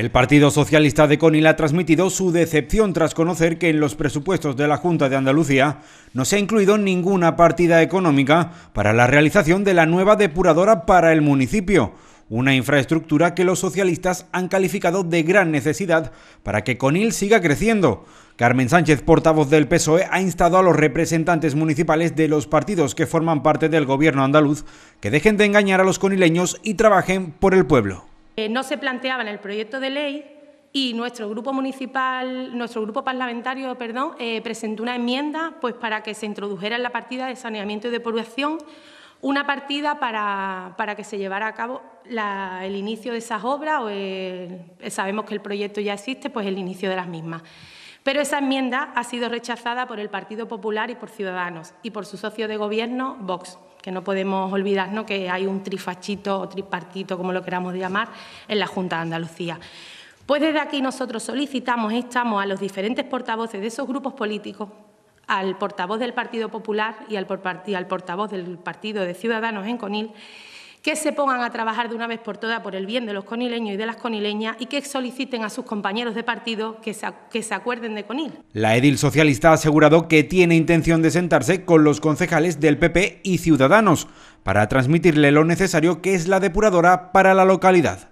El Partido Socialista de Conil ha transmitido su decepción tras conocer que en los presupuestos de la Junta de Andalucía no se ha incluido ninguna partida económica para la realización de la nueva depuradora para el municipio, una infraestructura que los socialistas han calificado de gran necesidad para que Conil siga creciendo. Carmen Sánchez, portavoz del PSOE, ha instado a los representantes municipales de los partidos que forman parte del gobierno andaluz que dejen de engañar a los conileños y trabajen por el pueblo. Eh, no se planteaba en el proyecto de ley y nuestro grupo municipal, nuestro grupo parlamentario, perdón, eh, presentó una enmienda pues, para que se introdujera en la partida de saneamiento y depuración una partida para, que se llevara a cabo el inicio de esas obras, o sabemos que el proyecto ya existe, pues el inicio de las mismas. Pero esa enmienda ha sido rechazada por el Partido Popular y por Ciudadanos y por su socio de Gobierno, Vox, que no podemos olvidarnos que hay un trifachito o tripartito, como lo queramos llamar, en la Junta de Andalucía. Pues desde aquí nosotros solicitamos, instamos a los diferentes portavoces de esos grupos políticos, al portavoz del Partido Popular y al, portavoz del Partido de Ciudadanos en Conil, que se pongan a trabajar de una vez por todas por el bien de los conileños y de las conileñas y que soliciten a sus compañeros de partido que se, acuerden de Conil. La edil socialista ha asegurado que tiene intención de sentarse con los concejales del PP y Ciudadanos para transmitirle lo necesario que es la depuradora para la localidad.